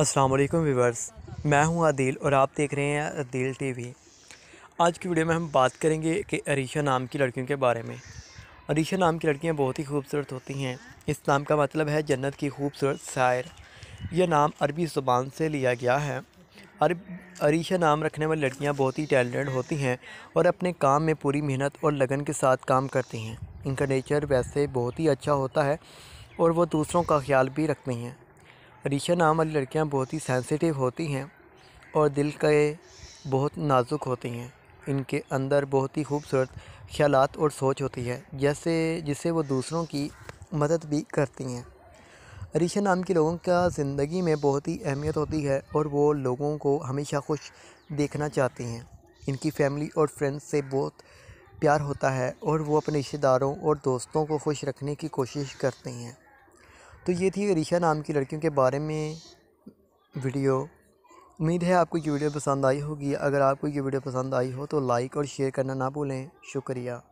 अस्सलाम वालेकुम व्यूवर्स मैं हूं आदिल और आप देख रहे हैं आदिल टीवी आज की वीडियो में हम बात करेंगे कि अरीशा नाम की लड़कियों के बारे में अरीशा नाम की लड़कियां बहुत ही खूबसूरत होती हैं इस नाम का मतलब है जन्नत की खूबसूरत शायर यह नाम अरबी ज़ुबान से लिया गया है अरब अरीशा नाम रखने वाली लड़कियाँ बहुत ही टैलेंटेड होती हैं और अपने काम में पूरी मेहनत और लगन के साथ काम करती हैं इनका नेचर वैसे बहुत ही अच्छा होता है और वो दूसरों का ख्याल भी रखती हैं रिशा नाम वाली लड़कियाँ बहुत ही सेंसिटिव होती हैं और दिल के बहुत नाजुक होती हैं इनके अंदर बहुत ही खूबसूरत ख्याल और सोच होती है जैसे जिससे वो दूसरों की मदद भी करती हैं रिशा नाम के लोगों का ज़िंदगी में बहुत ही अहमियत होती है और वो लोगों को हमेशा खुश देखना चाहती हैं इनकी फैमिली और फ्रेंड्स से बहुत प्यार होता है और वो अपने रिश्तेदारों और दोस्तों को खुश रखने की कोशिश करती हैं तो ये थी रिशा नाम की लड़कियों के बारे में वीडियो उम्मीद है आपको ये वीडियो पसंद आई होगी अगर आपको ये वीडियो पसंद आई हो तो लाइक और शेयर करना ना भूलें शुक्रिया